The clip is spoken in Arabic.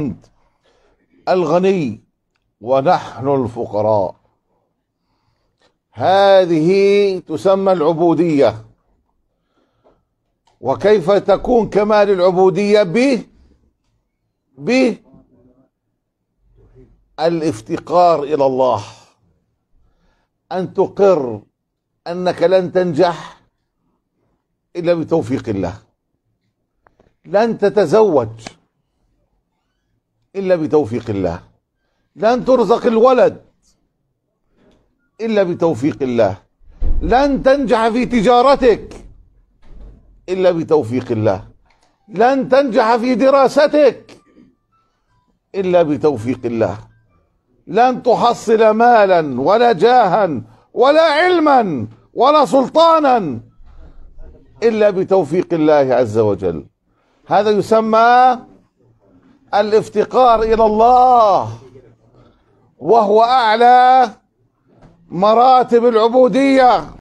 أنت الغني ونحن الفقراء هذه تسمى العبودية وكيف تكون كمال العبودية ب ب الافتقار إلى الله أن تقر أنك لن تنجح إلا بتوفيق الله لن تتزوج إلا بتوفيق الله لن ترزق الولد إلا بتوفيق الله لن تنجح في تجارتك إلا بتوفيق الله لن تنجح في دراستك إلا بتوفيق الله لن تحصل مالا ولا جاها ولا علما ولا سلطانا إلا بتوفيق الله عز وجل هذا يسمى الافتقار إلى الله وهو أعلى مراتب العبودية